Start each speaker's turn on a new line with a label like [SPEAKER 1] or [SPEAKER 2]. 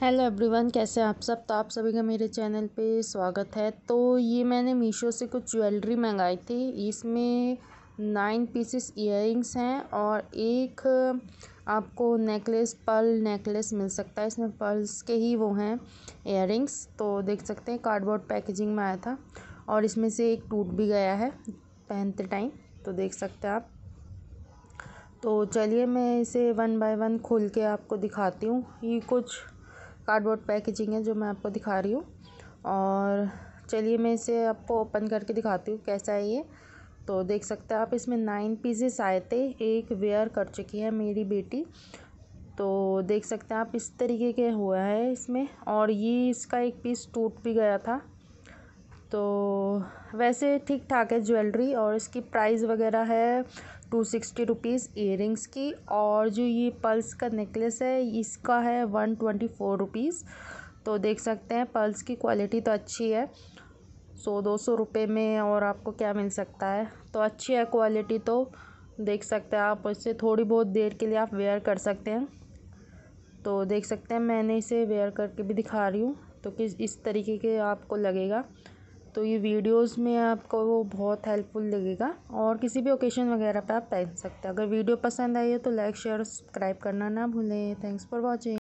[SPEAKER 1] hello everyone कैसे आप सब तो आप सभी का मेरे चैनल पे स्वागत है तो ये मैंने मीशो से कुछ ज्वेलरी मंगाई थी इसमें नाइन पीसेस इयररिंग्स हैं और एक आपको नेकलेस पर्ल नेकलेस मिल सकता है इसमें पर्ल्स के ही वो हैं इयररिंग्स तो देख सकते हैं कार्डबोर्ड पैकेजिंग में आया था और इसमें से एक टूट भी गया है पहनते टाइम तो देख सकते हैं आप तो चलिए मैं इसे वन बाय वन खोल के आपको दिखाती हूँ ये कुछ कार्डबोर्ड पैकेजिंग है जो मैं आपको दिखा रही हूँ और चलिए मैं इसे आपको ओपन करके दिखाती हूँ कैसा है ये तो देख सकते हैं आप इसमें नाइन पीसेस आए थे एक वेयर कर चुकी है मेरी बेटी तो देख सकते हैं आप इस तरीके के हुआ है इसमें और ये इसका एक पीस टूट भी गया था तो वैसे ठीक ठाक है ज्वेलरी और इसकी प्राइस वगैरह है टू सिक्सटी रुपीज़ ईयर की और जो ये पल्स का नेकलेस है इसका है वन ट्वेंटी फ़ोर रुपीज़ तो देख सकते हैं पल्स की क्वालिटी तो अच्छी है सौ दो सौ रुपये में और आपको क्या मिल सकता है तो अच्छी है क्वालिटी तो देख सकते हैं आप इसे थोड़ी बहुत देर के लिए आप वेयर कर सकते हैं तो देख सकते हैं मैंने इसे वेयर करके भी दिखा रही हूँ तो किस इस तरीके के आपको लगेगा तो ये वीडियोस में आपको वो बहुत हेल्पफुल लगेगा और किसी भी ओकेशन वगैरह पे आप पहन सकते हैं अगर वीडियो पसंद आई है तो लाइक शेयर और सब्सक्राइब करना ना भूलें थैंक्स फॉर वॉचिंग